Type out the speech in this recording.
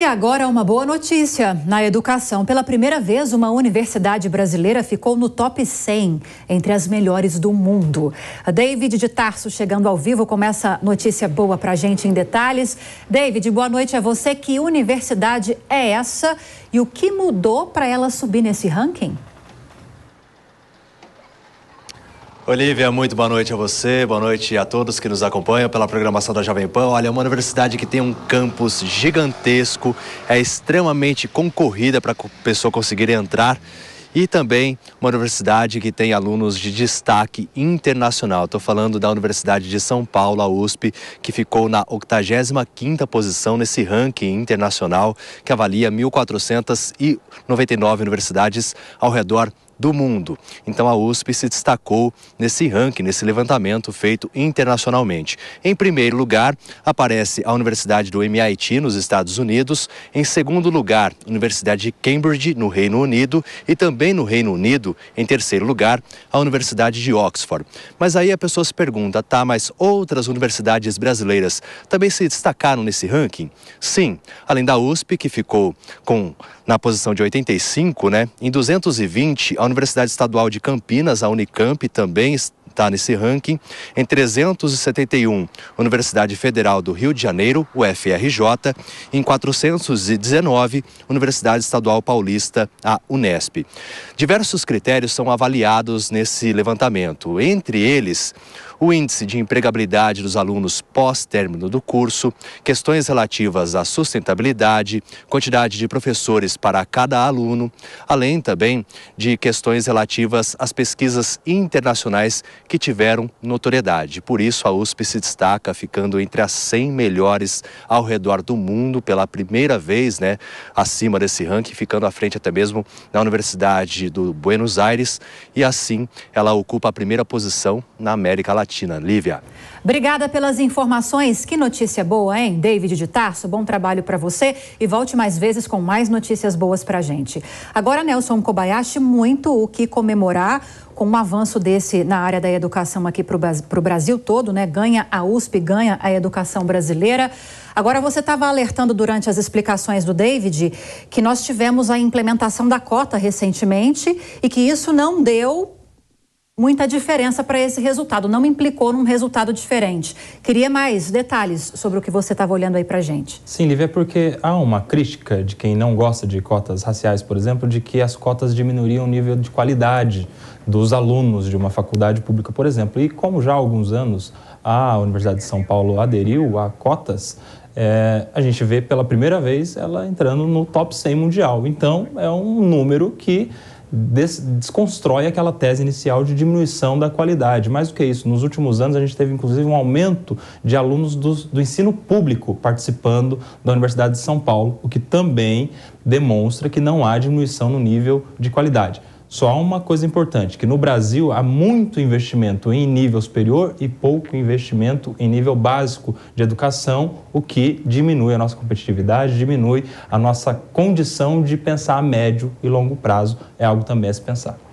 E agora uma boa notícia na educação. Pela primeira vez, uma universidade brasileira ficou no top 100 entre as melhores do mundo. A David de Tarso chegando ao vivo com essa notícia boa para gente em detalhes. David, boa noite a você. Que universidade é essa e o que mudou para ela subir nesse ranking? Olivia, muito boa noite a você, boa noite a todos que nos acompanham pela programação da Jovem Pan. Olha, é uma universidade que tem um campus gigantesco, é extremamente concorrida para a pessoa conseguir entrar e também uma universidade que tem alunos de destaque internacional. Estou falando da Universidade de São Paulo, a USP, que ficou na 85ª posição nesse ranking internacional que avalia 1.499 universidades ao redor do mundo. Então a USP se destacou nesse ranking, nesse levantamento feito internacionalmente. Em primeiro lugar, aparece a Universidade do MIT, nos Estados Unidos. Em segundo lugar, Universidade de Cambridge, no Reino Unido. E também no Reino Unido, em terceiro lugar, a Universidade de Oxford. Mas aí a pessoa se pergunta, tá, mas outras universidades brasileiras também se destacaram nesse ranking? Sim, além da USP, que ficou com na posição de 85, né? Em 220, a Universidade Estadual de Campinas, a Unicamp, também está nesse ranking, em 371, Universidade Federal do Rio de Janeiro, UFRJ, em 419, Universidade Estadual Paulista, a Unesp. Diversos critérios são avaliados nesse levantamento, entre eles o índice de empregabilidade dos alunos pós-término do curso, questões relativas à sustentabilidade, quantidade de professores para cada aluno, além também de questões relativas às pesquisas internacionais que tiveram notoriedade. Por isso, a USP se destaca, ficando entre as 100 melhores ao redor do mundo pela primeira vez, né, acima desse ranking, ficando à frente até mesmo da Universidade do Buenos Aires. E assim, ela ocupa a primeira posição na América Latina. Lívia. Obrigada pelas informações. Que notícia boa, hein? David de Tarso, bom trabalho para você e volte mais vezes com mais notícias boas para gente. Agora, Nelson Kobayashi, muito o que comemorar com um avanço desse na área da educação aqui para o Brasil todo, né? Ganha a USP, ganha a educação brasileira. Agora, você estava alertando durante as explicações do David que nós tivemos a implementação da cota recentemente e que isso não deu muita diferença para esse resultado, não implicou num resultado diferente. Queria mais detalhes sobre o que você estava olhando aí para gente. Sim, Lívia, é porque há uma crítica de quem não gosta de cotas raciais, por exemplo, de que as cotas diminuiriam o nível de qualidade dos alunos de uma faculdade pública, por exemplo. E como já há alguns anos a Universidade de São Paulo aderiu a cotas, é, a gente vê pela primeira vez ela entrando no top 100 mundial. Então, é um número que des desconstrói aquela tese inicial de diminuição da qualidade. Mais do que isso, nos últimos anos a gente teve inclusive um aumento de alunos do, do ensino público participando da Universidade de São Paulo, o que também demonstra que não há diminuição no nível de qualidade. Só há uma coisa importante, que no Brasil há muito investimento em nível superior e pouco investimento em nível básico de educação, o que diminui a nossa competitividade, diminui a nossa condição de pensar a médio e longo prazo. É algo também a se pensar.